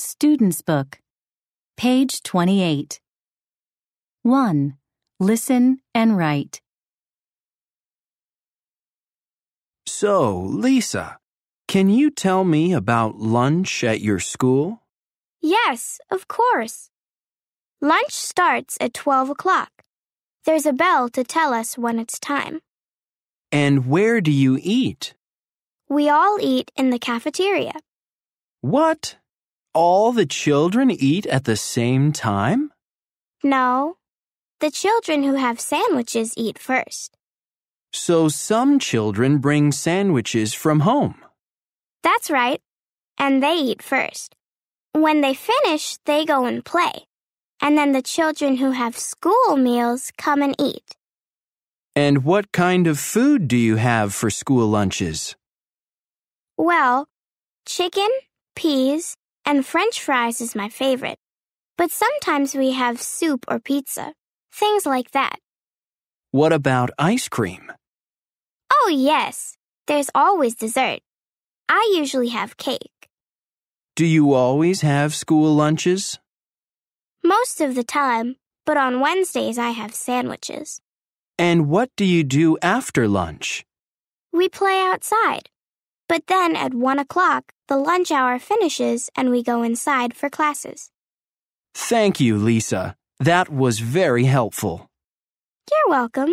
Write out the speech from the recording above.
Student's Book, page 28. 1. Listen and write. So, Lisa, can you tell me about lunch at your school? Yes, of course. Lunch starts at 12 o'clock. There's a bell to tell us when it's time. And where do you eat? We all eat in the cafeteria. What? all the children eat at the same time? No. The children who have sandwiches eat first. So some children bring sandwiches from home. That's right. And they eat first. When they finish, they go and play. And then the children who have school meals come and eat. And what kind of food do you have for school lunches? Well, chicken, peas, and French fries is my favorite. But sometimes we have soup or pizza, things like that. What about ice cream? Oh, yes, there's always dessert. I usually have cake. Do you always have school lunches? Most of the time, but on Wednesdays I have sandwiches. And what do you do after lunch? We play outside. But then at one o'clock, the lunch hour finishes and we go inside for classes. Thank you, Lisa. That was very helpful. You're welcome.